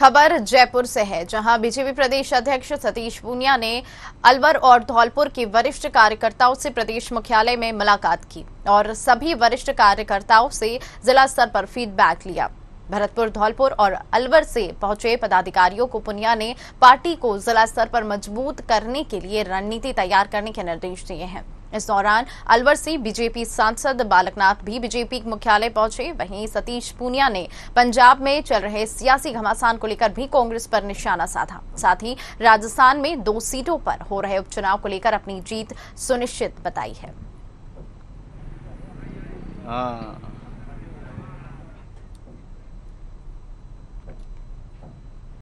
खबर जयपुर से है जहां बीजेपी प्रदेश अध्यक्ष सतीश पूनिया ने अलवर और धौलपुर के वरिष्ठ कार्यकर्ताओं से प्रदेश मुख्यालय में मुलाकात की और सभी वरिष्ठ कार्यकर्ताओं से जिला स्तर पर फीडबैक लिया भरतपुर धौलपुर और अलवर से पहुंचे पदाधिकारियों को पुनिया ने पार्टी को जिला स्तर पर मजबूत करने के लिए रणनीति तैयार करने के निर्देश दिए हैं इस दौरान अलवर से बीजेपी सांसद बालकनाथ भी बीजेपी मुख्यालय पहुंचे वहीं सतीश पूनिया ने पंजाब में चल रहे सियासी घमासान को लेकर भी कांग्रेस पर निशाना साधा साथ ही राजस्थान में दो सीटों पर हो रहे उपचुनाव को लेकर अपनी जीत सुनिश्चित बताई है आ, हाँ।